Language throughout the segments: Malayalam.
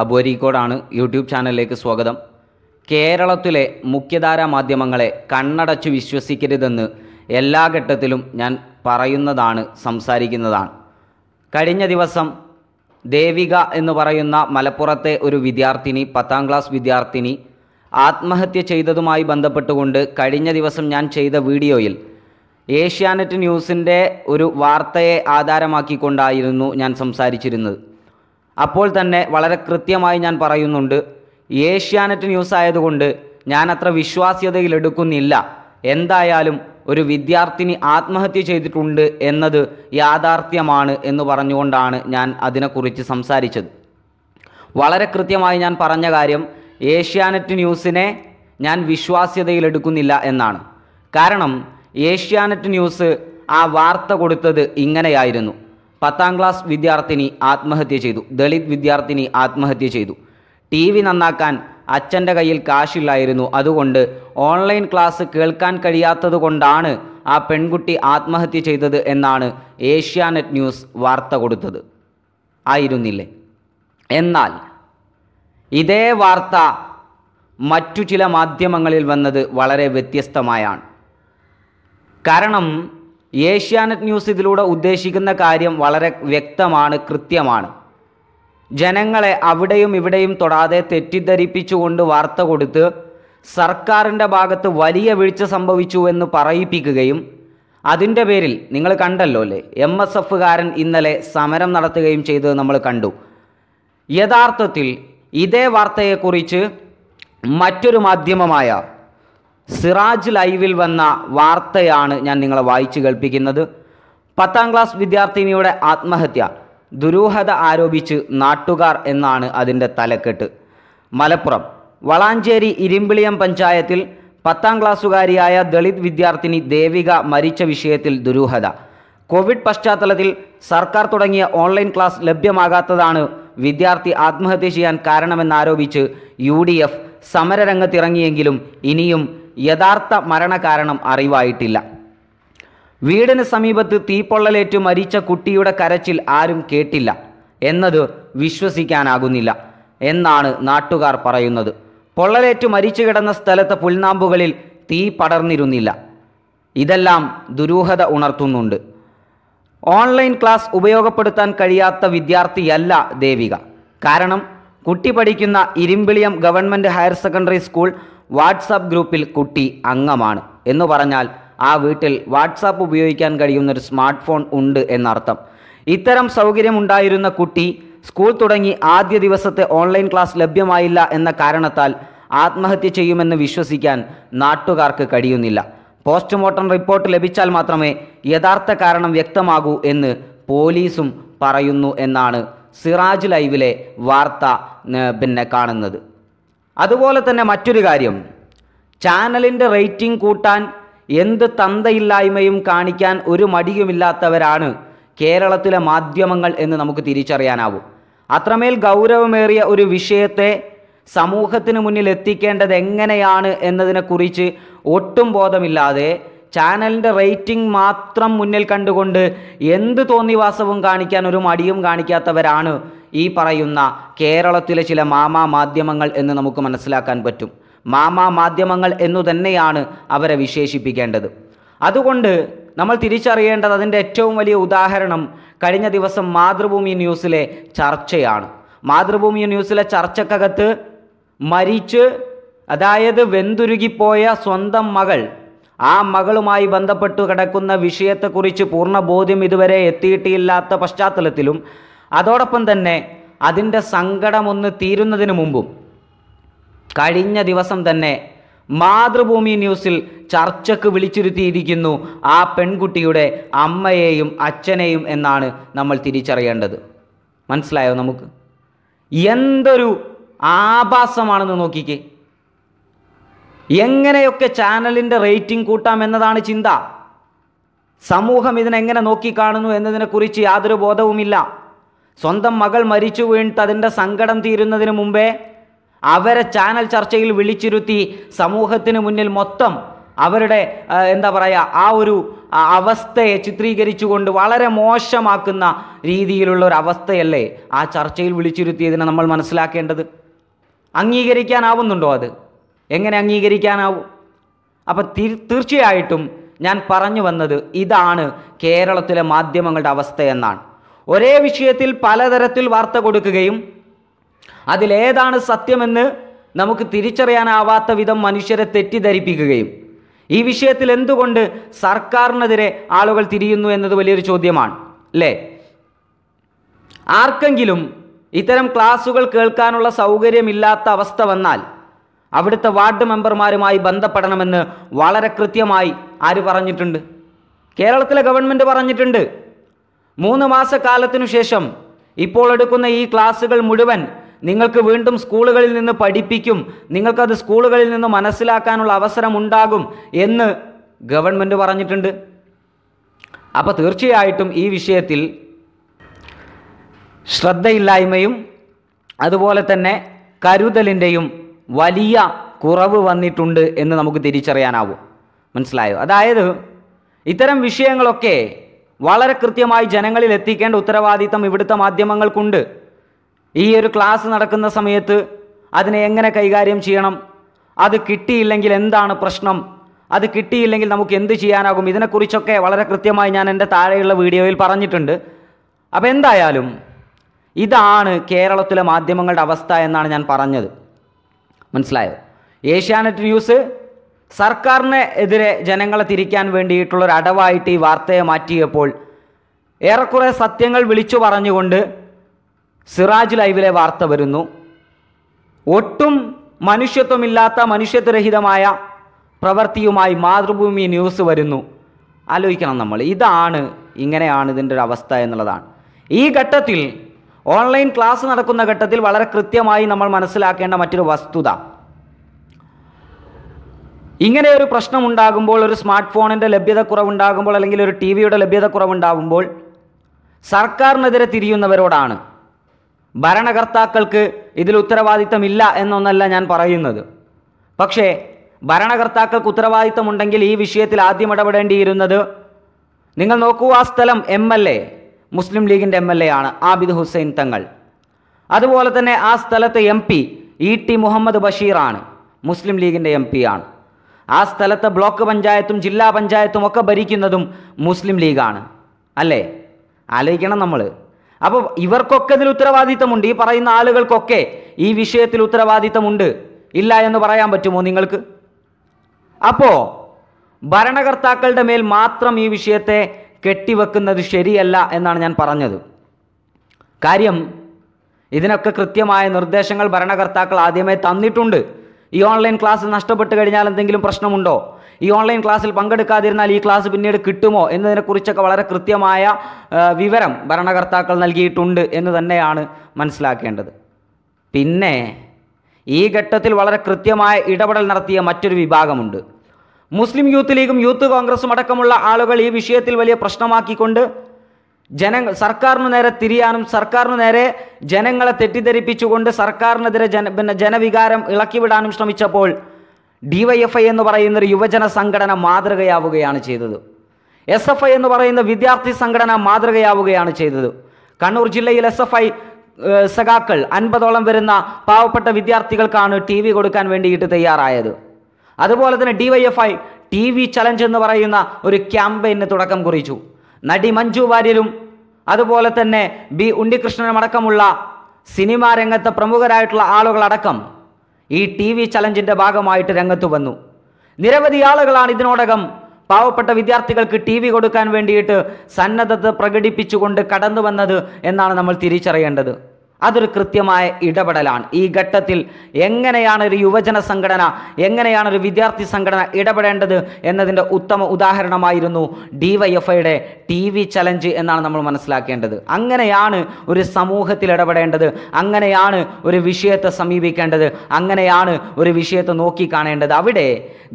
അബോരിക്കോടാണ് യൂട്യൂബ് ചാനലിലേക്ക് സ്വാഗതം കേരളത്തിലെ മുഖ്യധാരാ മാധ്യമങ്ങളെ കണ്ണടച്ചു വിശ്വസിക്കരുതെന്ന് എല്ലാ ഘട്ടത്തിലും ഞാൻ പറയുന്നതാണ് സംസാരിക്കുന്നതാണ് കഴിഞ്ഞ ദിവസം ദേവിക എന്ന് പറയുന്ന മലപ്പുറത്തെ ഒരു വിദ്യാർത്ഥിനി പത്താം ക്ലാസ് വിദ്യാർത്ഥിനി ആത്മഹത്യ ചെയ്തതുമായി ബന്ധപ്പെട്ടുകൊണ്ട് കഴിഞ്ഞ ദിവസം ഞാൻ ചെയ്ത വീഡിയോയിൽ ഏഷ്യാനെറ്റ് ന്യൂസിൻ്റെ ഒരു വാർത്തയെ ആധാരമാക്കിക്കൊണ്ടായിരുന്നു ഞാൻ സംസാരിച്ചിരുന്നത് അപ്പോൾ തന്നെ വളരെ കൃത്യമായി ഞാൻ പറയുന്നുണ്ട് ഏഷ്യാനെറ്റ് ന്യൂസ് ആയതുകൊണ്ട് ഞാൻ അത്ര വിശ്വാസ്യതയിലെടുക്കുന്നില്ല എടുക്കുന്നില്ല എന്തായാലും ഒരു വിദ്യാർത്ഥിനി ആത്മഹത്യ ചെയ്തിട്ടുണ്ട് എന്നത് യാഥാർത്ഥ്യമാണ് എന്ന് പറഞ്ഞുകൊണ്ടാണ് ഞാൻ അതിനെക്കുറിച്ച് സംസാരിച്ചത് വളരെ കൃത്യമായി ഞാൻ പറഞ്ഞ കാര്യം ഏഷ്യാനെറ്റ് ന്യൂസിനെ ഞാൻ വിശ്വാസ്യതയിലെടുക്കുന്നില്ല എടുക്കുന്നില്ല എന്നാണ് കാരണം ഏഷ്യാനെറ്റ് ന്യൂസ് ആ വാർത്ത കൊടുത്തത് ഇങ്ങനെയായിരുന്നു പത്താം ക്ലാസ് വിദ്യാർത്ഥിനി ആത്മഹത്യ ചെയ്തു ദളിത് വിദ്യാർത്ഥിനി ആത്മഹത്യ ചെയ്തു ടി വി നന്നാക്കാൻ അച്ഛൻ്റെ കയ്യിൽ കാശില്ലായിരുന്നു അതുകൊണ്ട് ഓൺലൈൻ ക്ലാസ് കേൾക്കാൻ കഴിയാത്തത് കൊണ്ടാണ് ആ പെൺകുട്ടി ആത്മഹത്യ ചെയ്തത് എന്നാണ് ഏഷ്യാനെറ്റ് ന്യൂസ് വാർത്ത കൊടുത്തത് ആയിരുന്നില്ലേ എന്നാൽ ഇതേ വാർത്ത മറ്റു ചില മാധ്യമങ്ങളിൽ വന്നത് വളരെ വ്യത്യസ്തമായാണ് കാരണം ഏഷ്യാനെറ്റ് ന്യൂസ് ഇതിലൂടെ ഉദ്ദേശിക്കുന്ന കാര്യം വളരെ വ്യക്തമാണ് കൃത്യമാണ് ജനങ്ങളെ അവിടെയും ഇവിടെയും തൊടാതെ തെറ്റിദ്ധരിപ്പിച്ചുകൊണ്ട് വാർത്ത കൊടുത്ത് സർക്കാരിൻ്റെ ഭാഗത്ത് വലിയ വീഴ്ച സംഭവിച്ചു എന്ന് പറയിപ്പിക്കുകയും അതിൻ്റെ പേരിൽ നിങ്ങൾ കണ്ടല്ലോ അല്ലേ എം എസ് എഫുകാരൻ ഇന്നലെ സമരം നടത്തുകയും ചെയ്തത് നമ്മൾ കണ്ടു യഥാർത്ഥത്തിൽ ഇതേ വാർത്തയെക്കുറിച്ച് മറ്റൊരു മാധ്യമമായ സിറാജ് ലൈവിൽ വന്ന വാർത്തയാണ് ഞാൻ നിങ്ങളെ വായിച്ചു കേൾപ്പിക്കുന്നത് പത്താം ക്ലാസ് വിദ്യാർത്ഥിനിയുടെ ആത്മഹത്യ ദുരൂഹത ആരോപിച്ച് നാട്ടുകാർ എന്നാണ് അതിൻ്റെ തലക്കെട്ട് മലപ്പുറം വളാഞ്ചേരി ഇരിമ്പിളിയം പഞ്ചായത്തിൽ പത്താം ക്ലാസ്സുകാരിയായ ദളിത് വിദ്യാർത്ഥിനി ദേവിക മരിച്ച വിഷയത്തിൽ ദുരൂഹത കോവിഡ് പശ്ചാത്തലത്തിൽ സർക്കാർ തുടങ്ങിയ ഓൺലൈൻ ക്ലാസ് ലഭ്യമാകാത്തതാണ് വിദ്യാർത്ഥി ആത്മഹത്യ ചെയ്യാൻ കാരണമെന്നാരോപിച്ച് യു ഡി എഫ് സമരരംഗത്തിറങ്ങിയെങ്കിലും ഇനിയും യഥാർത്ഥ മരണകാരണം അറിവായിട്ടില്ല വീടിന് സമീപത്ത് തീപ്പൊള്ളലേറ്റ് മരിച്ച കുട്ടിയുടെ കരച്ചിൽ ആരും കേട്ടില്ല എന്നത് വിശ്വസിക്കാനാകുന്നില്ല എന്നാണ് നാട്ടുകാർ പറയുന്നത് പൊള്ളലേറ്റ് മരിച്ചു കിടന്ന സ്ഥലത്തെ പുൽനാമ്പുകളിൽ തീ പടർന്നിരുന്നില്ല ഇതെല്ലാം ദുരൂഹത ഉണർത്തുന്നുണ്ട് ഓൺലൈൻ ക്ലാസ് ഉപയോഗപ്പെടുത്താൻ കഴിയാത്ത വിദ്യാർത്ഥിയല്ല ദേവിക കാരണം കുട്ടി പഠിക്കുന്ന Irimbiliyam government higher secondary school WhatsApp ഗ്രൂപ്പിൽ കുട്ടി അംഗമാണ് എന്ന് പറഞ്ഞാൽ ആ വീട്ടിൽ വാട്സാപ്പ് ഉപയോഗിക്കാൻ കഴിയുന്ന ഒരു സ്മാർട്ട് ഫോൺ ഉണ്ട് എന്നർത്ഥം ഇത്തരം സൗകര്യമുണ്ടായിരുന്ന കുട്ടി സ്കൂൾ തുടങ്ങി ആദ്യ ദിവസത്തെ ഓൺലൈൻ ക്ലാസ് ലഭ്യമായില്ല എന്ന കാരണത്താൽ ആത്മഹത്യ ചെയ്യുമെന്ന് വിശ്വസിക്കാൻ നാട്ടുകാർക്ക് കഴിയുന്നില്ല പോസ്റ്റ്മോർട്ടം റിപ്പോർട്ട് ലഭിച്ചാൽ മാത്രമേ യഥാർത്ഥ കാരണം വ്യക്തമാകൂ എന്ന് പോലീസും പറയുന്നു എന്നാണ് സിറാജ് ലൈവിലെ വാർത്ത പിന്നെ കാണുന്നത് അതുപോലെ തന്നെ മറ്റൊരു കാര്യം ചാനലിൻ്റെ റേറ്റിംഗ് കൂട്ടാൻ എന്ത് തന്തയില്ലായ്മയും കാണിക്കാൻ ഒരു മടിയുമില്ലാത്തവരാണ് കേരളത്തിലെ മാധ്യമങ്ങൾ എന്ന് നമുക്ക് തിരിച്ചറിയാനാവും അത്രമേൽ ഗൗരവമേറിയ ഒരു വിഷയത്തെ സമൂഹത്തിന് മുന്നിൽ എത്തിക്കേണ്ടത് എങ്ങനെയാണ് എന്നതിനെക്കുറിച്ച് ഒട്ടും ബോധമില്ലാതെ ചാനലിൻ്റെ റേറ്റിംഗ് മാത്രം മുന്നിൽ കണ്ടുകൊണ്ട് എന്ത് തോന്നിവാസവും കാണിക്കാൻ ഒരു മടിയും കാണിക്കാത്തവരാണ് ഈ പറയുന്ന കേരളത്തിലെ ചില മാമാ മാധ്യമങ്ങൾ എന്ന് നമുക്ക് മനസ്സിലാക്കാൻ പറ്റും മാമാ മാധ്യമങ്ങൾ എന്നു തന്നെയാണ് അവരെ വിശേഷിപ്പിക്കേണ്ടത് അതുകൊണ്ട് നമ്മൾ തിരിച്ചറിയേണ്ടത് അതിൻ്റെ ഏറ്റവും വലിയ ഉദാഹരണം കഴിഞ്ഞ ദിവസം മാതൃഭൂമി ന്യൂസിലെ ചർച്ചയാണ് മാതൃഭൂമി ന്യൂസിലെ ചർച്ചക്കകത്ത് മരിച്ച് അതായത് വെന്തുരുകിപ്പോയ സ്വന്തം മകൾ ആ മകളുമായി ബന്ധപ്പെട്ടു കിടക്കുന്ന വിഷയത്തെക്കുറിച്ച് പൂർണ്ണ ബോധ്യം ഇതുവരെ എത്തിയിട്ടില്ലാത്ത പശ്ചാത്തലത്തിലും അതോടൊപ്പം തന്നെ അതിൻ്റെ സങ്കടമൊന്ന് തീരുന്നതിന് മുമ്പും കഴിഞ്ഞ ദിവസം തന്നെ മാതൃഭൂമി ന്യൂസിൽ ചർച്ചക്ക് വിളിച്ചിരുത്തിയിരിക്കുന്നു ആ പെൺകുട്ടിയുടെ അമ്മയെയും അച്ഛനെയും എന്നാണ് നമ്മൾ തിരിച്ചറിയേണ്ടത് മനസ്സിലായോ നമുക്ക് എന്തൊരു ആഭാസമാണെന്ന് നോക്കിക്കേ എങ്ങനെയൊക്കെ ചാനലിൻ്റെ റേറ്റിംഗ് കൂട്ടാം എന്നതാണ് ചിന്ത സമൂഹം ഇതിനെങ്ങനെ നോക്കിക്കാണുന്നു എന്നതിനെക്കുറിച്ച് യാതൊരു ബോധവുമില്ല സ്വന്തം മകൾ മരിച്ചു വീണിട്ട് അതിൻ്റെ സങ്കടം തീരുന്നതിന് മുമ്പേ അവരെ ചാനൽ ചർച്ചയിൽ വിളിച്ചിരുത്തി സമൂഹത്തിന് മുന്നിൽ മൊത്തം അവരുടെ എന്താ പറയുക ആ ഒരു അവസ്ഥയെ ചിത്രീകരിച്ചുകൊണ്ട് വളരെ മോശമാക്കുന്ന രീതിയിലുള്ള ഒരു അവസ്ഥയല്ലേ ആ ചർച്ചയിൽ വിളിച്ചിരുത്തിയതിനെ നമ്മൾ മനസ്സിലാക്കേണ്ടത് അംഗീകരിക്കാനാവുന്നുണ്ടോ അത് എങ്ങനെ അംഗീകരിക്കാനാവും അപ്പം തീർച്ചയായിട്ടും ഞാൻ പറഞ്ഞു വന്നത് ഇതാണ് കേരളത്തിലെ മാധ്യമങ്ങളുടെ അവസ്ഥയെന്നാണ് ഒരേ വിഷയത്തിൽ പലതരത്തിൽ വാർത്ത കൊടുക്കുകയും അതിലേതാണ് സത്യമെന്ന് നമുക്ക് തിരിച്ചറിയാനാവാത്ത വിധം മനുഷ്യരെ തെറ്റിദ്ധരിപ്പിക്കുകയും ഈ വിഷയത്തിൽ എന്തുകൊണ്ട് സർക്കാരിനെതിരെ ആളുകൾ തിരിയുന്നു എന്നത് വലിയൊരു ചോദ്യമാണ് അല്ലേ ആർക്കെങ്കിലും ഇത്തരം ക്ലാസുകൾ കേൾക്കാനുള്ള സൗകര്യമില്ലാത്ത അവസ്ഥ വന്നാൽ അവിടുത്തെ വാർഡ് മെമ്പർമാരുമായി ബന്ധപ്പെടണമെന്ന് വളരെ കൃത്യമായി ആര് പറഞ്ഞിട്ടുണ്ട് കേരളത്തിലെ ഗവൺമെൻറ് പറഞ്ഞിട്ടുണ്ട് മൂന്ന് മാസക്കാലത്തിനു ശേഷം ഇപ്പോൾ എടുക്കുന്ന ഈ ക്ലാസ്സുകൾ മുഴുവൻ നിങ്ങൾക്ക് വീണ്ടും സ്കൂളുകളിൽ നിന്ന് പഠിപ്പിക്കും നിങ്ങൾക്കത് സ്കൂളുകളിൽ നിന്ന് മനസ്സിലാക്കാനുള്ള അവസരം ഉണ്ടാകും എന്ന് ഗവൺമെൻറ് പറഞ്ഞിട്ടുണ്ട് അപ്പോൾ തീർച്ചയായിട്ടും ഈ വിഷയത്തിൽ ശ്രദ്ധയില്ലായ്മയും അതുപോലെ തന്നെ കരുതലിൻ്റെയും വലിയ കുറവ് വന്നിട്ടുണ്ട് എന്ന് നമുക്ക് തിരിച്ചറിയാനാവും മനസ്സിലായോ അതായത് ഇത്തരം വിഷയങ്ങളൊക്കെ വളരെ കൃത്യമായി ജനങ്ങളിൽ എത്തിക്കേണ്ട ഉത്തരവാദിത്തം ഇവിടുത്തെ മാധ്യമങ്ങൾക്കുണ്ട് ഈ ഒരു ക്ലാസ് നടക്കുന്ന സമയത്ത് അതിനെ എങ്ങനെ കൈകാര്യം ചെയ്യണം അത് കിട്ടിയില്ലെങ്കിൽ എന്താണ് പ്രശ്നം അത് കിട്ടിയില്ലെങ്കിൽ നമുക്ക് എന്ത് ചെയ്യാനാകും ഇതിനെക്കുറിച്ചൊക്കെ വളരെ കൃത്യമായി ഞാൻ എൻ്റെ താഴെയുള്ള വീഡിയോയിൽ പറഞ്ഞിട്ടുണ്ട് അപ്പോൾ എന്തായാലും ഇതാണ് കേരളത്തിലെ മാധ്യമങ്ങളുടെ അവസ്ഥ എന്നാണ് ഞാൻ പറഞ്ഞത് മനസ്സിലായോ ഏഷ്യാനെറ്റ് ന്യൂസ് സർക്കാരിനെതിരെ എതിരെ ജനങ്ങളെ തിരിക്കാൻ വേണ്ടിയിട്ടുള്ള ഒരു അടവായിട്ട് ഈ വാർത്തയെ മാറ്റിയപ്പോൾ ഏറെക്കുറെ സത്യങ്ങൾ വിളിച്ചു പറഞ്ഞുകൊണ്ട് സിറാജ് ലൈവിലെ വാർത്ത വരുന്നു ഒട്ടും മനുഷ്യത്വമില്ലാത്ത മനുഷ്യത്വരഹിതമായ പ്രവൃത്തിയുമായി മാതൃഭൂമി ന്യൂസ് വരുന്നു ആലോചിക്കണം നമ്മൾ ഇതാണ് ഇങ്ങനെയാണ് ഇതിൻ്റെ ഒരു അവസ്ഥ എന്നുള്ളതാണ് ഈ ഘട്ടത്തിൽ ഓൺലൈൻ ക്ലാസ് നടക്കുന്ന ഘട്ടത്തിൽ വളരെ കൃത്യമായി നമ്മൾ മനസ്സിലാക്കേണ്ട മറ്റൊരു വസ്തുത ഇങ്ങനെ ഒരു പ്രശ്നം ഉണ്ടാകുമ്പോൾ ഒരു സ്മാർട്ട് ഫോണിൻ്റെ കുറവുണ്ടാകുമ്പോൾ അല്ലെങ്കിൽ ഒരു ടി വിയുടെ കുറവുണ്ടാകുമ്പോൾ സർക്കാരിനെതിരെ തിരിയുന്നവരോടാണ് ഭരണകർത്താക്കൾക്ക് ഇതിൽ ഉത്തരവാദിത്തമില്ല എന്നൊന്നല്ല ഞാൻ പറയുന്നത് പക്ഷേ ഭരണകർത്താക്കൾക്ക് ഉത്തരവാദിത്തമുണ്ടെങ്കിൽ ഈ വിഷയത്തിൽ ആദ്യം ഇടപെടേണ്ടിയിരുന്നത് നിങ്ങൾ നോക്കൂ ആ സ്ഥലം എം എൽ എ മുസ്ലിം ലീഗിൻ്റെ എം എൽ എ ആണ് ആബിദ് ഹുസൈൻ തങ്ങൾ അതുപോലെ തന്നെ ആ സ്ഥലത്തെ M P E T Muhammad ബഷീറാണ് മുസ്ലിം ലീഗിൻ്റെ എം പി ആണ് ആ സ്ഥലത്തെ ബ്ലോക്ക് പഞ്ചായത്തും ജില്ലാ പഞ്ചായത്തും ഒക്കെ ഭരിക്കുന്നതും മുസ്ലിം ലീഗാണ് അല്ലേ ആലോചിക്കണം നമ്മൾ അപ്പോൾ ഇവർക്കൊക്കെ ഇതിൽ ഉത്തരവാദിത്തമുണ്ട് ഈ പറയുന്ന ആളുകൾക്കൊക്കെ ഈ വിഷയത്തിൽ ഉത്തരവാദിത്തമുണ്ട് ഇല്ല എന്ന് പറയാൻ പറ്റുമോ നിങ്ങൾക്ക് അപ്പോൾ ഭരണകർത്താക്കളുടെ മേൽ മാത്രം ഈ വിഷയത്തെ കെട്ടിവെക്കുന്നത് ശരിയല്ല എന്നാണ് ഞാൻ പറഞ്ഞത് കാര്യം ഇതിനൊക്കെ കൃത്യമായ നിർദ്ദേശങ്ങൾ ഭരണകർത്താക്കൾ ആദ്യമേ തന്നിട്ടുണ്ട് ഈ ഓൺലൈൻ ക്ലാസ് നഷ്ടപ്പെട്ട് കഴിഞ്ഞാൽ എന്തെങ്കിലും പ്രശ്നമുണ്ടോ ഈ ഓൺലൈൻ ക്ലാസ്സിൽ പങ്കെടുക്കാതിരുന്നാൽ ഈ ക്ലാസ് പിന്നീട് കിട്ടുമോ എന്നതിനെക്കുറിച്ചൊക്കെ വളരെ കൃത്യമായ വിവരം ഭരണകർത്താക്കൾ നൽകിയിട്ടുണ്ട് എന്ന് തന്നെയാണ് മനസ്സിലാക്കേണ്ടത് പിന്നെ ഈ ഘട്ടത്തിൽ വളരെ കൃത്യമായ ഇടപെടൽ നടത്തിയ മറ്റൊരു വിഭാഗമുണ്ട് മുസ്ലിം യൂത്ത് ലീഗും യൂത്ത് കോൺഗ്രസും അടക്കമുള്ള ആളുകൾ ഈ വിഷയത്തിൽ വലിയ പ്രശ്നമാക്കിക്കൊണ്ട് ജനങ്ങൾ സർക്കാരിനു നേരെ തിരിയാനും സർക്കാരിനു നേരെ ജനങ്ങളെ തെറ്റിദ്ധരിപ്പിച്ചുകൊണ്ട് സർക്കാരിനെതിരെ ജന പിന്നെ ജനവികാരം ഇളക്കിവിടാനും ശ്രമിച്ചപ്പോൾ ഡിവൈഎഫ്ഐ എന്ന് പറയുന്ന ഒരു യുവജന സംഘടന മാതൃകയാവുകയാണ് ചെയ്തത് എസ് എഫ് ഐ എന്ന് പറയുന്ന വിദ്യാർത്ഥി സംഘടന മാതൃകയാവുകയാണ് ചെയ്തത് കണ്ണൂർ ജില്ലയിൽ എസ് എഫ് ഐ സഖാക്കൾ അൻപതോളം വരുന്ന പാവപ്പെട്ട വിദ്യാർത്ഥികൾക്കാണ് ടി വി കൊടുക്കാൻ വേണ്ടിയിട്ട് തയ്യാറായത് അതുപോലെ തന്നെ ഡിവൈഎഫ്ഐ ടി വി ചലഞ്ച് എന്ന് പറയുന്ന ഒരു ക്യാമ്പയിന് തുടക്കം കുറിച്ചു നടി മഞ്ജു വാര്യരും അതുപോലെ തന്നെ ബി ഉണ്ണികൃഷ്ണനും അടക്കമുള്ള സിനിമാ രംഗത്തെ പ്രമുഖരായിട്ടുള്ള ആളുകളടക്കം ഈ ടി വി ചലഞ്ചിൻ്റെ ഭാഗമായിട്ട് രംഗത്ത് വന്നു നിരവധി ആളുകളാണ് ഇതിനോടകം പാവപ്പെട്ട വിദ്യാർത്ഥികൾക്ക് ടി വി കൊടുക്കാൻ വേണ്ടിയിട്ട് സന്നദ്ധത പ്രകടിപ്പിച്ചുകൊണ്ട് കടന്നു വന്നത് എന്നാണ് നമ്മൾ തിരിച്ചറിയേണ്ടത് അതൊരു കൃത്യമായ ഇടപെടലാണ് ഈ ഘട്ടത്തിൽ എങ്ങനെയാണ് ഒരു യുവജന സംഘടന എങ്ങനെയാണ് ഒരു വിദ്യാർത്ഥി സംഘടന ഇടപെടേണ്ടത് എന്നതിൻ്റെ ഉത്തമ ഉദാഹരണമായിരുന്നു ഡി വൈ എഫ് ഐയുടെ ടി വി ചലഞ്ച് എന്നാണ് നമ്മൾ മനസ്സിലാക്കേണ്ടത് അങ്ങനെയാണ് ഒരു സമൂഹത്തിൽ ഇടപെടേണ്ടത് അങ്ങനെയാണ് ഒരു വിഷയത്തെ സമീപിക്കേണ്ടത് അങ്ങനെയാണ് ഒരു വിഷയത്തെ നോക്കി കാണേണ്ടത് അവിടെ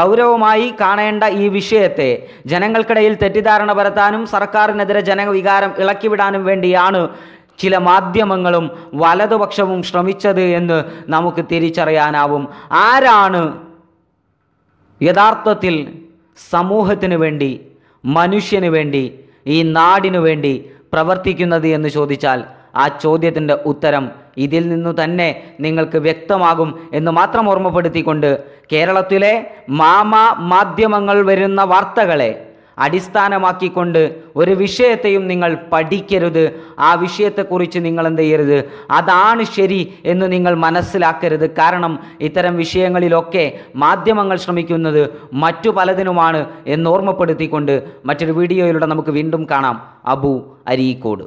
ഗൗരവമായി കാണേണ്ട ഈ വിഷയത്തെ ജനങ്ങൾക്കിടയിൽ തെറ്റിദ്ധാരണ പരത്താനും സർക്കാരിനെതിരെ ജനവികാരം ഇളക്കിവിടാനും വേണ്ടിയാണ് ചില മാധ്യമങ്ങളും വലതുപക്ഷവും ശ്രമിച്ചത് എന്ന് നമുക്ക് തിരിച്ചറിയാനാവും ആരാണ് യഥാർത്ഥത്തിൽ സമൂഹത്തിന് വേണ്ടി മനുഷ്യന് വേണ്ടി ഈ നാടിനു വേണ്ടി പ്രവർത്തിക്കുന്നത് എന്ന് ചോദിച്ചാൽ ആ ചോദ്യത്തിൻ്റെ ഉത്തരം ഇതിൽ നിന്നു തന്നെ നിങ്ങൾക്ക് വ്യക്തമാകും എന്ന് മാത്രം ഓർമ്മപ്പെടുത്തിക്കൊണ്ട് കേരളത്തിലെ മാമ മാധ്യമങ്ങൾ വരുന്ന വാർത്തകളെ അടിസ്ഥാനമാക്കിക്കൊണ്ട് ഒരു വിഷയത്തെയും നിങ്ങൾ പഠിക്കരുത് ആ വിഷയത്തെക്കുറിച്ച് നിങ്ങൾ എന്ത് ചെയ്യരുത് അതാണ് ശരി എന്ന് നിങ്ങൾ മനസ്സിലാക്കരുത് കാരണം ഇത്തരം വിഷയങ്ങളിലൊക്കെ മാധ്യമങ്ങൾ ശ്രമിക്കുന്നത് മറ്റു പലതിനുമാണ് എന്ന് ഓർമ്മപ്പെടുത്തിക്കൊണ്ട് മറ്റൊരു വീഡിയോയിലൂടെ നമുക്ക് വീണ്ടും കാണാം അബു അരീക്കോട്